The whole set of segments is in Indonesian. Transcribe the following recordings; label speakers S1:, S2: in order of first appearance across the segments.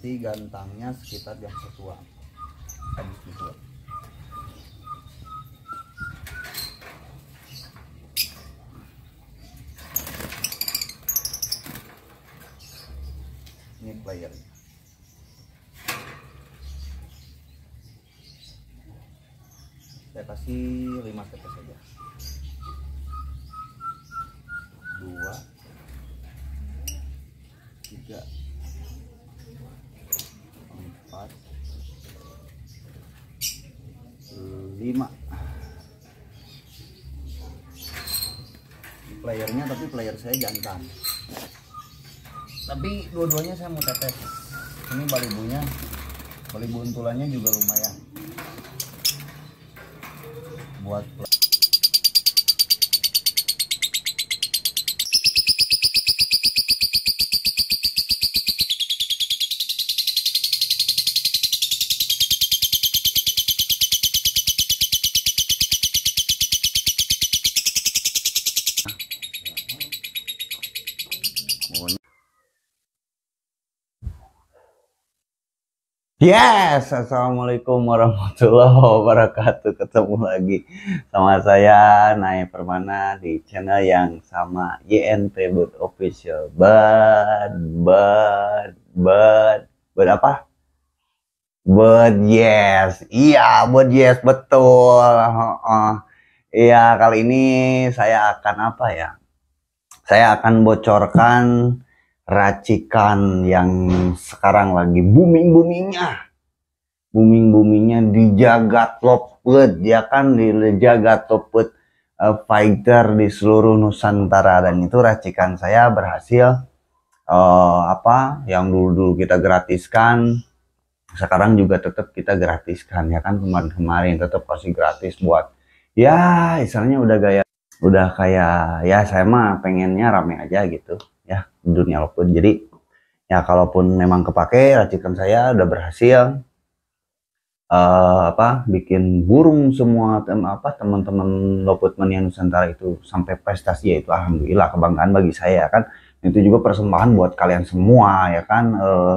S1: nanti gantangnya sekitar jam satuan habis kan, gitu. dibuat ini playernya saya kasih lima tetes saja Dua, tiga. playernya tapi player saya jantan tapi dua-duanya saya mau tetes ini balibunya bali buntulannya juga lumayan buat Yes, assalamualaikum warahmatullahi wabarakatuh. Ketemu lagi sama saya Naya Permana di channel yang sama YNT Bird Official. But, but, but, but apa? But yes, iya but yes betul. Iya kali ini saya akan apa ya? Saya akan bocorkan racikan yang sekarang lagi booming-boomingnya. Booming-boomingnya di jagat lopet, ya kan di jagat lopet uh, eh, fighter di seluruh Nusantara dan itu racikan saya berhasil uh, apa yang dulu-dulu kita gratiskan sekarang juga tetap kita gratiskan ya kan kemarin-kemarin tetap kasih gratis buat ya misalnya udah gaya udah kayak ya saya mah pengennya rame aja gitu ya di dunia walaupun jadi ya kalaupun memang kepake racikan saya udah berhasil uh, apa bikin burung semua tem apa teman-teman loputmen yang Nusantara itu sampai prestasi ya itu alhamdulillah kebanggaan bagi saya ya kan itu juga persembahan buat kalian semua ya kan uh,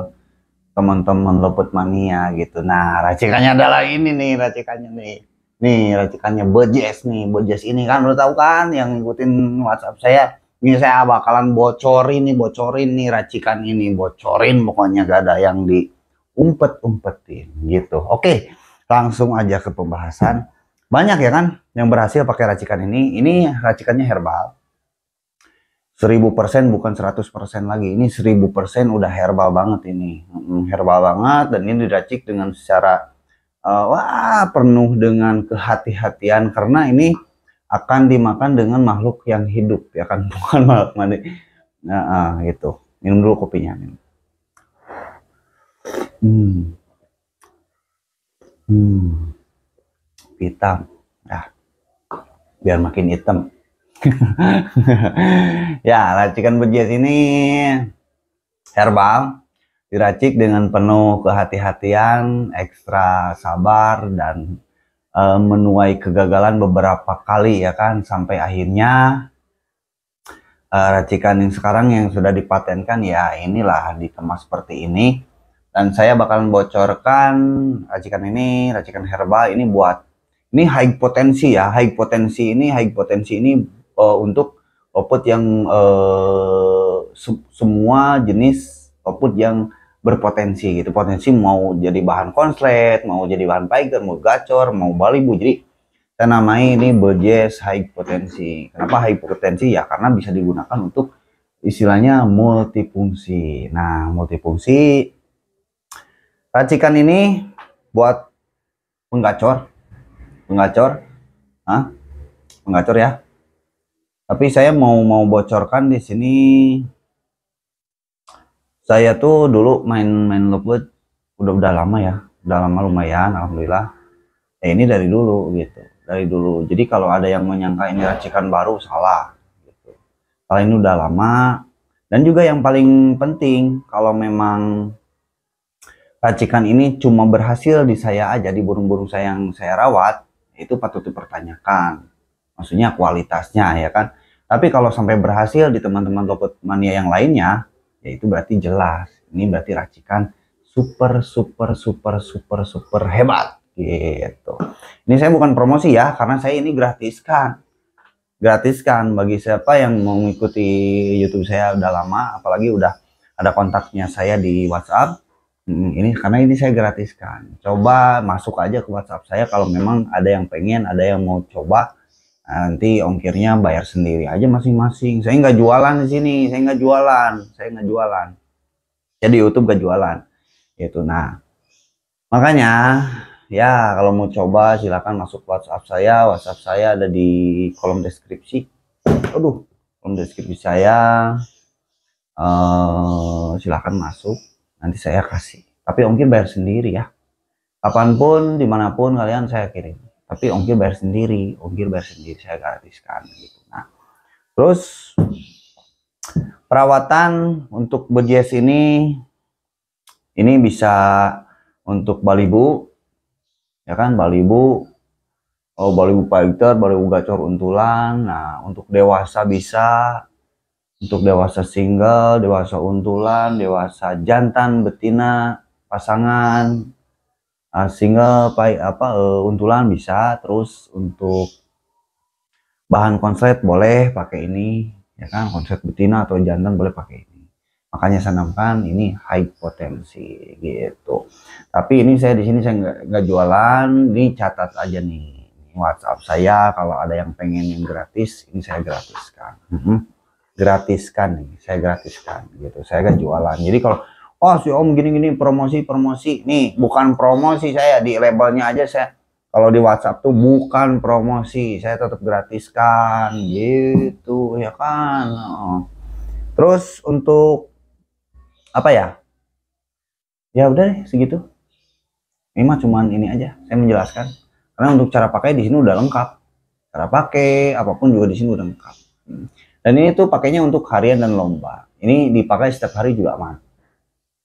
S1: teman-teman loput mania gitu nah racikannya adalah ini nih racikannya nih nih racikannya bojes nih bojes ini kan udah tahu kan yang ngikutin WhatsApp saya ini saya bakalan bocorin nih, bocorin nih racikan ini, bocorin pokoknya gak ada yang diumpet-umpetin gitu. Oke, langsung aja ke pembahasan. Banyak ya kan yang berhasil pakai racikan ini. Ini racikannya herbal. 1000% bukan 100% lagi. Ini 1000% udah herbal banget ini. Herbal banget dan ini diracik dengan secara uh, wah penuh dengan kehati-hatian karena ini akan dimakan dengan makhluk yang hidup ya kan bukan makhluk mati nah uh, gitu minum dulu kopinya minum. hmm hmm hitam ya biar makin hitam ya racikan berjas ini herbal diracik dengan penuh kehati-hatian ekstra sabar dan uh, menuai kegagalan beberapa kali ya kan sampai akhirnya uh, racikan yang sekarang yang sudah dipatenkan ya inilah dikemas seperti ini dan saya bakalan bocorkan racikan ini racikan herbal ini buat ini high potensi ya high potensi ini high potensi ini uh, untuk obat yang uh, semua jenis obat yang berpotensi gitu potensi mau jadi bahan konslet mau jadi bahan piker mau gacor mau balibu jadi kita namai ini bejes high potensi kenapa high potensi ya karena bisa digunakan untuk istilahnya multifungsi nah multifungsi racikan ini buat penggacor penggacor Hah? penggacor ya tapi saya mau mau bocorkan di sini saya tuh dulu main-main lovebird udah udah lama ya udah lama lumayan alhamdulillah ya ini dari dulu gitu dari dulu jadi kalau ada yang menyangka ini racikan baru salah gitu kalau ini udah lama dan juga yang paling penting kalau memang racikan ini cuma berhasil di saya aja di burung-burung saya yang saya rawat itu patut dipertanyakan maksudnya kualitasnya ya kan tapi kalau sampai berhasil di teman-teman lovebird mania yang lainnya ya itu berarti jelas ini berarti racikan super super super super super hebat gitu ini saya bukan promosi ya karena saya ini gratiskan gratiskan bagi siapa yang mengikuti YouTube saya udah lama apalagi udah ada kontaknya saya di WhatsApp hmm, ini karena ini saya gratiskan coba masuk aja ke WhatsApp saya kalau memang ada yang pengen ada yang mau coba Nah, nanti ongkirnya bayar sendiri aja masing-masing saya nggak jualan di sini saya nggak jualan saya nggak jualan jadi YouTube nggak jualan itu. nah makanya ya kalau mau coba silahkan masuk WhatsApp saya WhatsApp saya ada di kolom deskripsi aduh kolom deskripsi saya uh, eh, silahkan masuk nanti saya kasih tapi ongkir bayar sendiri ya kapanpun dimanapun kalian saya kirim tapi ongkir bayar sendiri ongkir bayar sendiri saya gratiskan gitu nah terus perawatan untuk BJS ini ini bisa untuk balibu ya kan balibu oh balibu fighter balibu gacor untulan nah untuk dewasa bisa untuk dewasa single dewasa untulan dewasa jantan betina pasangan uh, single pay, apa uh, untulan bisa terus untuk bahan konslet boleh pakai ini ya kan konslet betina atau jantan boleh pakai ini makanya sanamkan ini high potensi gitu tapi ini saya di sini saya nggak jualan ini catat aja nih WhatsApp saya kalau ada yang pengen yang gratis ini saya gratiskan mm -hmm. gratiskan nih saya gratiskan gitu saya nggak jualan jadi kalau oh si om gini-gini promosi-promosi nih bukan promosi saya di labelnya aja saya kalau di WhatsApp tuh bukan promosi saya tetap gratiskan gitu ya kan oh. terus untuk apa ya ya udah deh segitu ini mah cuman ini aja saya menjelaskan karena untuk cara pakai di sini udah lengkap cara pakai apapun juga di sini udah lengkap hmm. dan ini tuh pakainya untuk harian dan lomba ini dipakai setiap hari juga aman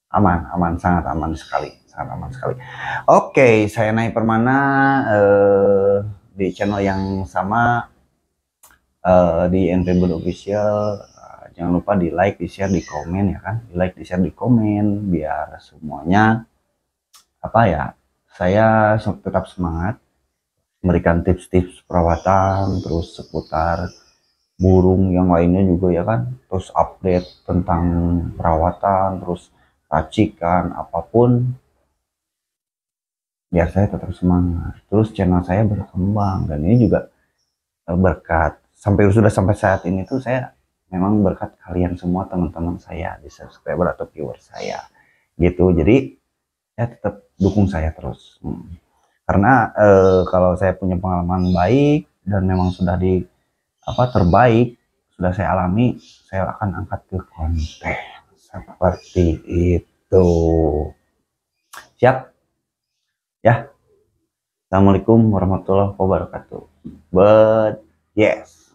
S1: aman aman sangat aman sekali sangat aman sekali oke okay, saya naik permana uh, di channel yang sama uh, di NTB official uh, jangan lupa di like di share di komen ya kan di like di share di komen biar semuanya apa ya saya tetap semangat memberikan tips-tips perawatan terus seputar burung yang lainnya juga ya kan terus update tentang perawatan terus racikan apapun biar saya tetap semangat terus channel saya berkembang dan ini juga eh, berkat sampai sudah sampai saat ini tuh saya memang berkat kalian semua teman-teman saya di subscriber atau viewer saya gitu jadi ya tetap dukung saya terus hmm. karena e, kalau saya punya pengalaman baik dan memang sudah di apa terbaik sudah saya alami saya akan angkat ke konten seperti itu Tuh. Siap? Ya. Assalamualaikum warahmatullahi wabarakatuh. But yes.